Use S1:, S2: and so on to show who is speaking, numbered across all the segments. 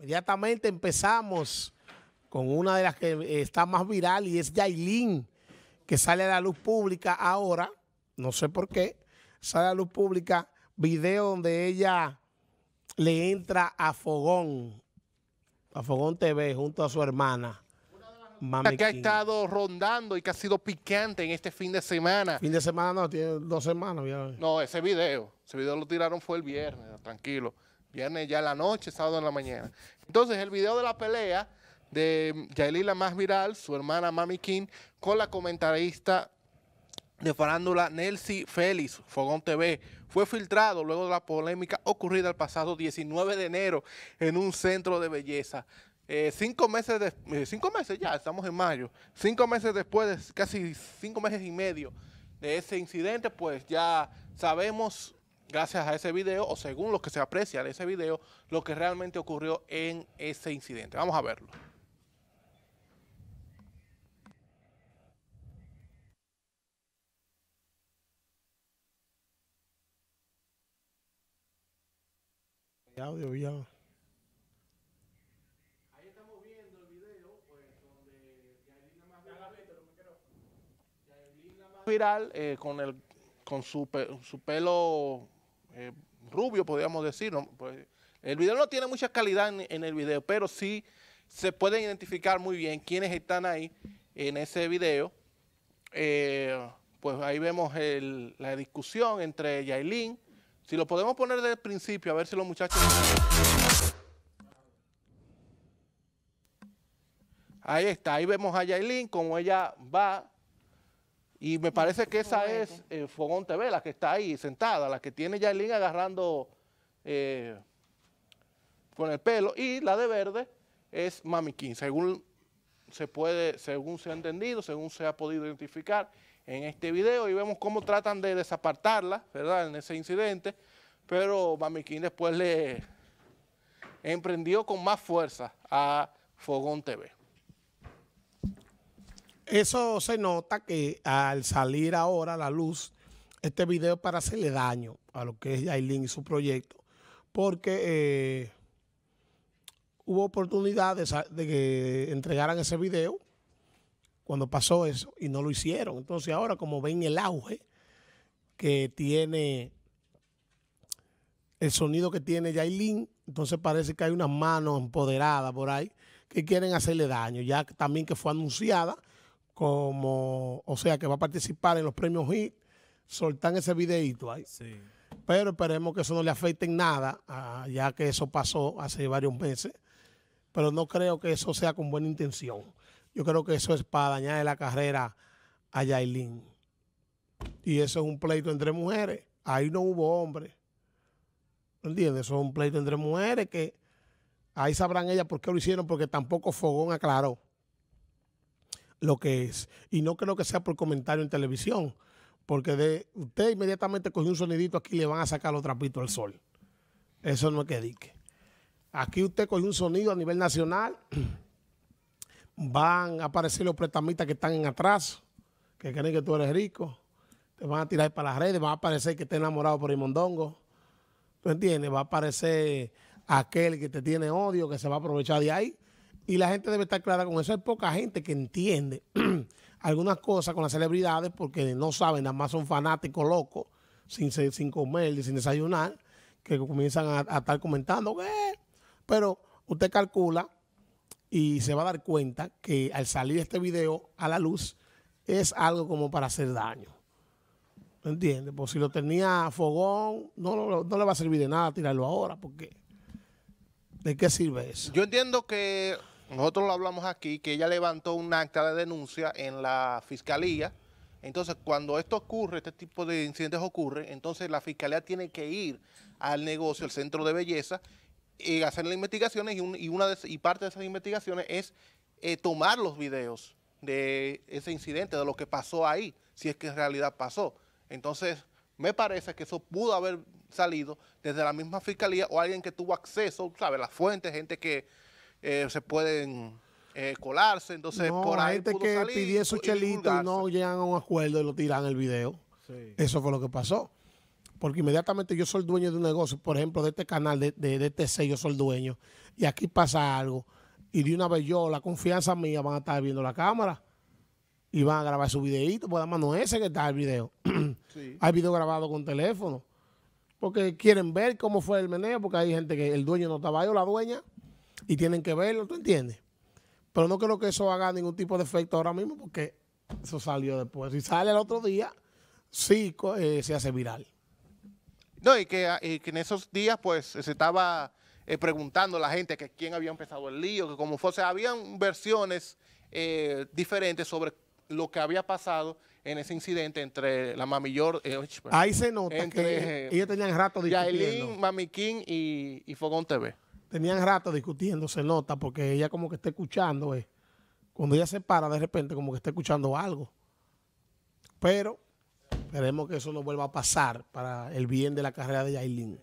S1: Inmediatamente empezamos con una de las que eh, está más viral y es Yailin, que sale a la luz pública ahora, no sé por qué, sale a la luz pública video donde ella le entra a Fogón, a Fogón TV junto a su hermana. Mami que ha estado
S2: rondando y que ha sido picante en este fin de semana. Fin
S1: de semana no, tiene dos semanas.
S2: No, ese video, ese video lo tiraron fue el viernes, tranquilo. Viernes ya en la noche, sábado en la mañana. Entonces, el video de la pelea de Yaelila más viral, su hermana Mami King, con la comentarista de farándula Nelcy Félix, Fogón TV, fue filtrado luego de la polémica ocurrida el pasado 19 de enero en un centro de belleza. Eh, cinco meses de, eh, cinco meses ya, estamos en mayo. Cinco meses después, casi cinco meses y medio de ese incidente, pues ya sabemos gracias a ese video o según lo que se aprecia de ese video, lo que realmente ocurrió en ese incidente. Vamos a verlo.
S1: audio ya. Ahí estamos viendo el video, pues,
S2: donde Yailin más viral, más viral eh, con, el, con su, pe su pelo eh, rubio, podríamos decir. Pues, el video no tiene mucha calidad en, el video, pero sí se pueden identificar muy bien quiénes están ahí en ese video. Eh, pues ahí vemos la discusión entre Yailin. Si lo podemos poner desde el principio, a ver si los muchachos... Ahí está, ahí vemos a Yailin, como ella va y me parece que esa es eh, Fogón TV, la que está ahí sentada, la que tiene Yailin agarrando eh, con el pelo. Y la de verde es Mamiquín, según se puede, según se ha entendido, según se ha podido identificar en este video. Y vemos cómo tratan de desapartarla, ¿verdad?, en ese incidente. Pero Mamiquín después le emprendió con más fuerza a Fogón TV.
S1: Eso se nota que al salir ahora a la luz este video para hacerle daño a lo que es Yailin y su proyecto, porque eh, hubo oportunidades de, de, que entregaran ese video cuando pasó eso y no lo hicieron. Entonces ahora como ven el auge que tiene el sonido que tiene Yailin, entonces parece que hay unas manos empoderadas por ahí que quieren hacerle daño, ya también que fue anunciada como, o sea, que va a participar en los premios HIT, soltan ese videito ahí. Pero esperemos que eso no le afecte en nada, ah, ya que eso pasó hace varios meses. Pero no creo que eso sea con buena intención. Yo creo que eso es para dañarle la carrera a Yailin. Y eso es un pleito entre mujeres. Ahí no hubo hombres. entiendes? Eso es un pleito entre mujeres que ahí sabrán ellas por qué lo hicieron, porque tampoco Fogón aclaró lo que es. Y no creo que sea por comentario en televisión, porque de usted inmediatamente cogió un sonidito aquí le van a sacar los trapitos al sol. Eso no es que dique. Aquí usted cogió un sonido a nivel nacional, van a aparecer los prestamistas que están en atraso, que creen que tú eres rico, te van a tirar para las redes, va a aparecer que esté enamorado por el mondongo. ¿Tú entiendes? Va a aparecer aquel que te tiene odio, que se va a aprovechar de ahí. Y la gente debe estar clara con eso. Hay poca gente que entiende algunas cosas con las celebridades porque no saben, nada más son fanáticos locos, sin, sin comer, sin desayunar, que comienzan a, estar comentando. Pero usted calcula y se va a dar cuenta que al salir este video a la luz es algo como para hacer daño. ¿Me ¿Entiende? Pues si lo tenía fogón, no, no, no le va a servir de nada tirarlo ahora porque ¿de qué sirve eso?
S2: Yo entiendo que nosotros lo hablamos aquí, que ella levantó un acta de denuncia en la fiscalía. Entonces, cuando esto ocurre, este tipo de incidentes ocurren, entonces la fiscalía tiene que ir al negocio, al centro de belleza, y hacer las investigaciones y, una parte de esas investigaciones es eh, tomar los videos de ese incidente, de lo que pasó ahí, si es que en realidad pasó. Entonces, me parece que eso pudo haber salido desde la misma fiscalía o alguien que tuvo acceso, ¿sabes? Las fuentes, gente que eh, se pueden eh, colarse. Entonces, por ahí. Gente que salir pidió
S1: su chelito y, no llegan a un acuerdo y lo tiran el video. Eso fue lo que pasó. Porque inmediatamente yo soy dueño de un negocio, por ejemplo, de este canal, de, de, de este sello, soy dueño. Y aquí pasa algo. Y de una vez yo, la confianza mía, van a estar viendo la cámara y van a grabar su videito, pues además no ese que está el video. Hay video grabado con teléfono. Porque quieren ver cómo fue el meneo, porque hay gente que el dueño no estaba ahí o la dueña y tienen que verlo, ¿tú entiendes? Pero no creo que eso haga ningún tipo de efecto ahora mismo porque eso salió después. Si sale el otro día, sí eh, se hace viral.
S2: No, y que, en esos días pues se estaba eh, preguntando la gente que quién había empezado el lío, que como fuese. habían versiones eh, diferentes sobre lo que había pasado en ese incidente entre la Mami Ahí se nota entre, que ellos tenían rato discutiendo. Yailin, Mami King y Fogón TV
S1: tenían rato discutiendo, se nota, porque ella como que está escuchando, eh. cuando ella se para de repente como que está escuchando algo. Pero esperemos que eso no vuelva a pasar para el bien de la carrera de Yailin.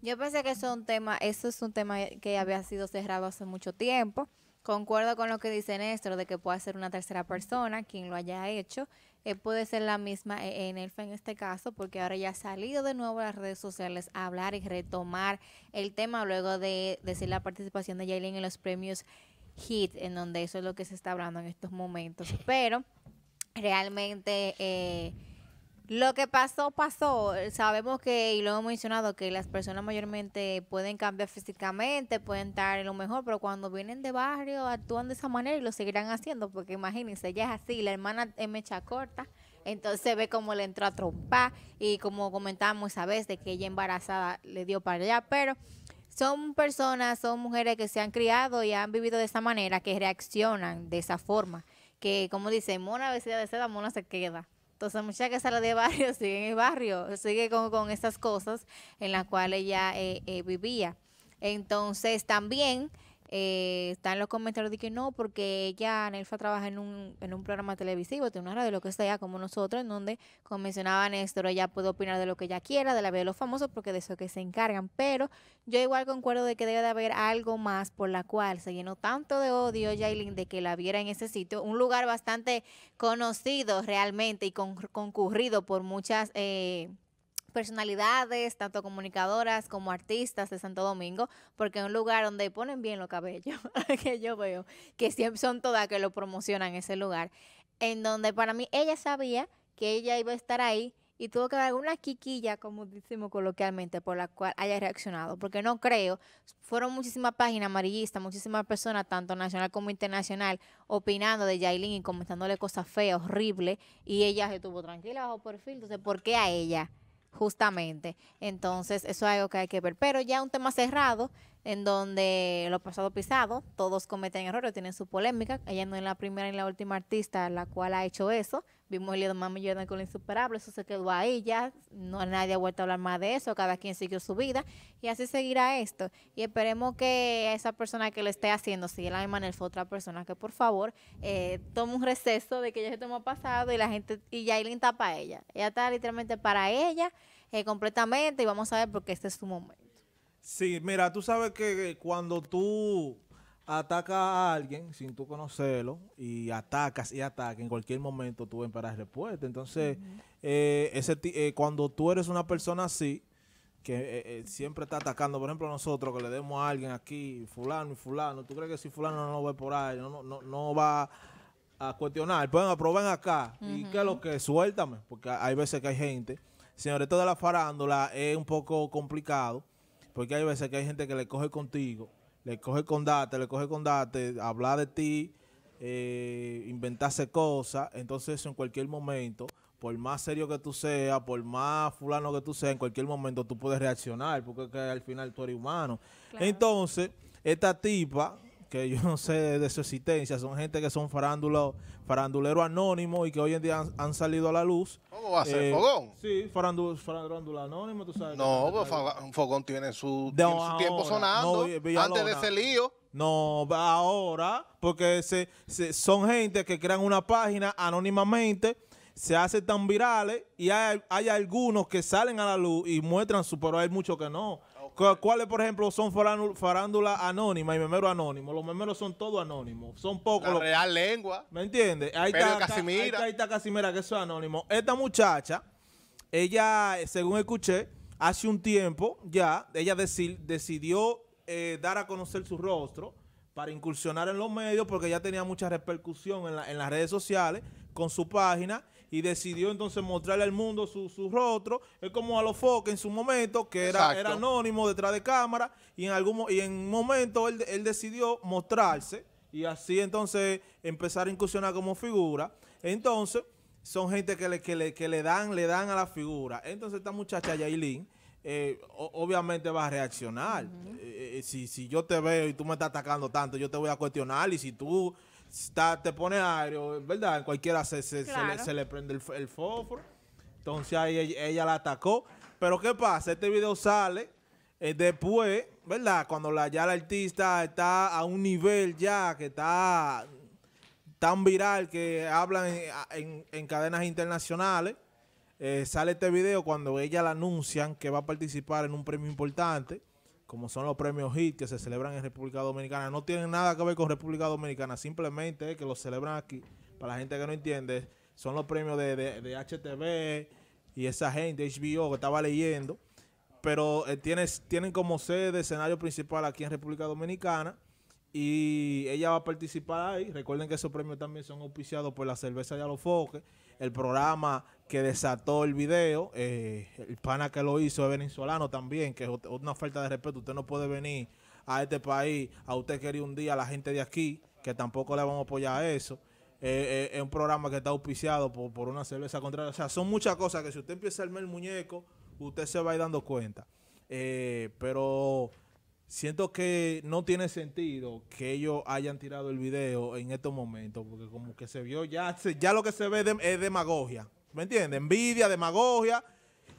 S3: Yo pensé que eso, es un tema, eso es un tema que había sido cerrado hace mucho tiempo. Concuerdo con lo que dice Néstor de que puede ser una tercera persona quien lo haya hecho. Eh, puede ser la misma eh, en elfa en este caso, porque ahora ya ha salido de nuevo a las redes sociales a hablar y retomar el tema luego de decir la participación de Jalen en los premios Hit, en donde eso es lo que se está hablando en estos momentos. Pero realmente eh, lo que pasó, pasó. Sabemos que, y lo hemos mencionado, que las personas mayormente pueden cambiar físicamente, pueden estar en lo mejor, pero cuando vienen de barrio actúan de esa manera y lo seguirán haciendo, porque imagínense, ella es así, la hermana es mecha corta, entonces ve como le entró a trompar y como comentábamos esa vez de que ella embarazada le dio para allá, pero son personas, son mujeres que se han criado y han vivido de esa manera, que reaccionan de esa forma, que como dice, mona vestida de seda, mona se queda. Entonces, mucha que sale de barrio sigue en el barrio, sigue con, con esas cosas en las cuales ella eh, eh, vivía. Entonces, también eh, están los comentarios de que no, porque ella, Nelfa, trabaja en un, en un programa televisivo, tiene una radio, lo que está ya como nosotros, en donde, como mencionaba Néstor, ella puede opinar de lo que ella quiera, de la vida de los famosos, porque de eso que se encargan. Pero yo igual concuerdo de que debe de haber algo más por la cual se llenó tanto de odio, Jailin, de que la viera en ese sitio, un lugar bastante conocido realmente y con, concurrido por muchas... Eh, personalidades, tanto comunicadoras como artistas de Santo Domingo, porque es un lugar donde ponen bien los cabellos, que yo veo, que siempre son todas que lo promocionan ese lugar, en donde para mí ella sabía que ella iba a estar ahí y tuvo que dar alguna quiquilla, como decimos coloquialmente, por la cual haya reaccionado, porque no creo, fueron muchísimas páginas amarillistas, muchísimas personas, tanto nacional como internacional, opinando de Yailin y comentándole cosas feas, horribles, y ella se tuvo tranquila bajo perfil, entonces, ¿por qué a ella? Justamente. Entonces, eso es algo que hay que ver. Pero ya un tema cerrado, en donde lo pasado pisado, todos cometen errores, tienen su polémica. Ella no es la primera ni la última artista la cual ha hecho eso. Vimos el de y Jordan con lo insuperable, eso se quedó ahí ya. No, nadie ha vuelto a hablar más de eso, cada quien siguió su vida y así seguirá esto. Y esperemos que esa persona que le esté haciendo, si es la misma fue otra persona, que por favor eh, tome un receso de que ya se tomó pasado y la gente, y Yailin está para ella. Ella está literalmente para ella eh, completamente y vamos a ver porque este es su momento.
S4: Sí, mira, tú sabes que eh, cuando tú ataca a alguien sin tú conocerlo y atacas y atacas, en cualquier momento tú ven para respuesta. Entonces, eh, ese eh, cuando tú eres una persona así, que eh, siempre está atacando, por ejemplo, nosotros que le demos a alguien aquí, fulano y fulano, ¿tú crees que si fulano no lo ve por ahí, no, no, no va a cuestionar? Pueden aprobar acá y que lo que suéltame, porque hay veces que hay gente, señores, de la farándula es un poco complicado, porque hay veces que hay gente que le coge contigo le coge con date, le coge con date, habla de ti, eh, inventarse cosas, entonces en cualquier momento, por más serio que tú seas, por más fulano que tú seas, en cualquier momento tú puedes reaccionar, porque al final tú eres humano. Entonces, esta tipa que yo no sé de su existencia, son gente que son farándulos, farandulero anónimos y que hoy en día han, salido a la luz. ¿Cómo va a ser? Eh, ¿Fogón? Sí, farándulos anónimo, tú sabes. No, pues, un Fogón tiene su, tiempo sonando antes de ese lío. No, ahora, porque se, son gente que crean una página anónimamente, se hacen tan virales y hay, hay algunos que salen a la luz y muestran su, pero hay muchos que no. ¿Cuáles, por ejemplo, son farándula anónima y memero anónimo? Los memeros son todos anónimos. Son pocos. La real lengua. ¿Me entiendes? Ahí, está, Casimira. Ahí está, Casimira, que es anónimo. Esta muchacha, ella, eh, según escuché, hace un tiempo ya, ella decidió eh, dar a conocer su rostro para incursionar en los medios porque ya tenía mucha repercusión en, en las redes sociales con su página y decidió entonces mostrarle al mundo su, su rostro. Es como a los Fox en su momento, que era, era anónimo detrás de cámara, y en algún y en un momento él, decidió mostrarse y así entonces empezar a incursionar como figura. Entonces, son gente que le, que le, dan, le dan a la figura. Entonces, esta muchacha Yailin. Eh, obviamente va a reaccionar. Eh, eh, si, si, yo te veo y tú me estás atacando tanto, yo te voy a cuestionar. Y si tú te pone aire, ¿verdad? En cualquiera se, le, prende el, fósforo. Entonces ahí ella, la atacó. Pero ¿qué pasa? Este video sale eh, después, ¿verdad? Cuando ya la artista está a un nivel ya que está tan viral que hablan en, cadenas internacionales. Eh, sale este video cuando ella la anuncian que va a participar en un premio importante como son los premios HIT que se celebran en República Dominicana, no tienen nada que ver con República Dominicana, simplemente que los celebran aquí, para la gente que no entiende, son los premios de, de, HTV y esa gente, HBO, que estaba leyendo, pero eh, tienen como sede escenario principal aquí en República Dominicana y ella va a participar ahí. Recuerden que esos premios también son auspiciados por la cerveza de Alofoque. El programa que desató el video, eh, el pana que lo hizo es venezolano también, que es una falta de respeto. Usted no puede venir a este país, a usted quería un día a la gente de aquí, que tampoco le vamos a apoyar eso. Eh, eh, es un programa que está auspiciado por, por una cerveza contraria. O sea, son muchas cosas que si usted empieza a armar el muñeco, usted se va a ir dando cuenta. pero siento que no tiene sentido que ellos hayan tirado el video en estos momentos, porque como que se vio ya, ya lo que se ve es demagogia. ¿Me entiendes? Envidia, demagogia,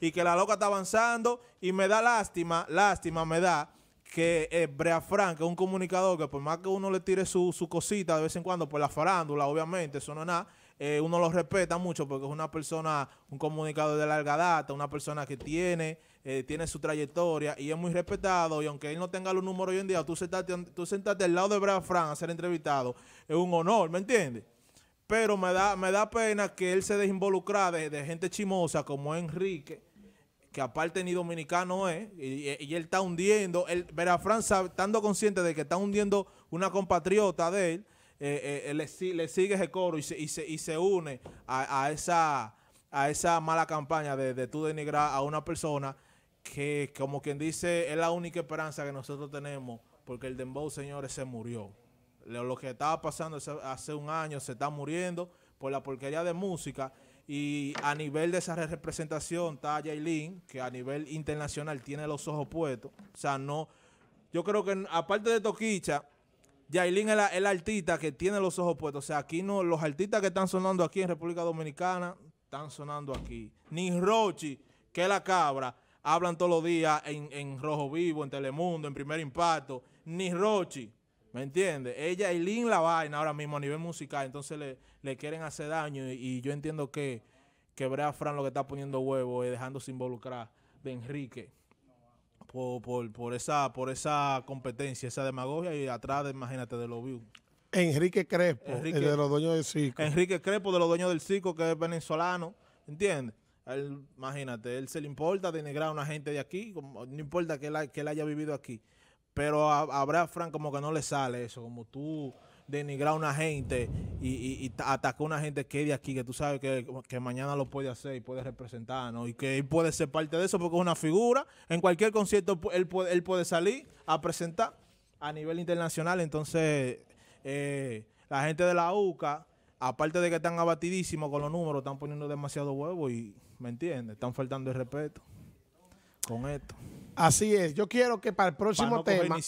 S4: y que la loca está avanzando. Y me da lástima, lástima me da que eh, Breafran, que es un comunicador que por más que uno le tire su, su cosita de vez en cuando, por la farándula, obviamente, eso no es nada eh, uno lo respeta mucho porque es una persona, un comunicador de larga data, una persona que tiene, eh, tiene su trayectoria y es muy respetado. Y aunque él no tenga los números hoy en día, tú sentarte, tú al lado de Brad Fran a ser entrevistado es un honor, ¿me entiendes? Pero me da, me da pena que él se desinvolucra de, gente chimosa como Enrique, que aparte ni dominicano es, y, él está hundiendo, él, Verafran estando consciente de que está hundiendo una compatriota de él, eh, eh, le, sigue ese coro y se, y se, une a, esa, mala campaña de, de tú denigrar a una persona que, como quien dice, es la única esperanza que nosotros tenemos, porque el Dembow, señores, se murió. Lo, que estaba pasando hace un año se está muriendo por la porquería de música. Y a nivel de esa representación está Jailin, que a nivel internacional tiene los ojos puestos. O sea, no. Yo creo que, aparte de Toquicha, Yailin es la, el artista que tiene los ojos puestos. O sea, aquí no, los artistas que están sonando aquí en República Dominicana están sonando aquí. Ni Rochi, que es la cabra, hablan todos los días en, en Rojo Vivo, en Telemundo, en Primer Impacto. Ni Rochi, ¿me entiendes? Ella Yailin la vaina ahora mismo a nivel musical. Entonces le, le quieren hacer daño y, yo entiendo que, que Brea Fran lo que está poniendo huevo es dejándose involucrar de Enrique por, por, esa, por esa competencia, esa demagogia y atrás, imagínate, de lo views.
S1: Enrique Crespo, el de los dueños del circo.
S4: Enrique Crespo, de los dueños del circo, que es venezolano, ¿entiendes? imagínate, él se le importa denigrar a una gente de aquí, como, no importa que él, que él haya vivido aquí. Pero a, a Frank como que no le sale eso, como tú denigrar a una gente y, y, atacar a una gente que es de aquí, que tú sabes que, mañana lo puede hacer y puede representarnos y que él puede ser parte de eso porque es una figura. En cualquier concierto él puede, él puede salir a presentar a nivel internacional. Entonces, eh, la gente de la UCA, aparte de que están abatidísimos con los números, están poniendo demasiado huevo y, ¿me entiendes? Están faltando el respeto con esto. Así es. Yo quiero que para el próximo tema.